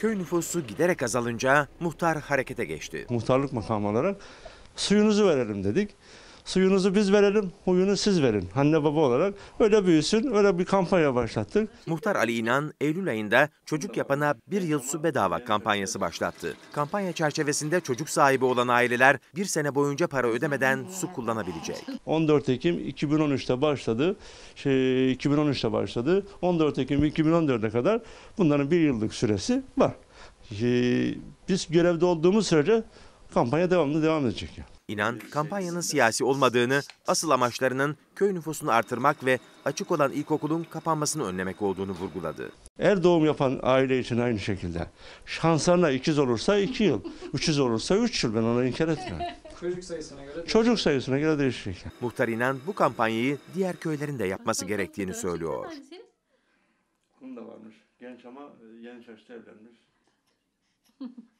köy nüfusu giderek azalınca muhtar harekete geçti. Muhtarlık makamı olarak suyunuzu verelim dedik. Suyunuzu biz verelim, huyunu siz verin. Anne baba olarak öyle büyüsün, öyle bir kampanya başlattık. Muhtar Ali İnan, Eylül ayında çocuk yapana bir yıl su bedava kampanyası başlattı. Kampanya çerçevesinde çocuk sahibi olan aileler bir sene boyunca para ödemeden su kullanabilecek. 14 Ekim 2013'te başladı. Şey, 2013'te başladı. 14 Ekim 2014'e kadar bunların bir yıllık süresi var. Ee, biz görevde olduğumuz sürece kampanya devamlı devam edecek. Yani. İnan, kampanyanın siyasi olmadığını, asıl amaçlarının köy nüfusunu artırmak ve açık olan ilkokulun kapanmasını önlemek olduğunu vurguladı. Er doğum yapan aile için aynı şekilde. Şanslarına ikiz olursa iki yıl, üçüz olursa üç yıl ben ona inkar etmiyorum. Çocuk sayısına göre Çocuk sayısına göre Muhtar İnan bu kampanyayı diğer köylerin de yapması gerektiğini söylüyor. Bunun da varmış. Genç ama yeni e, yaşta evlenmiş.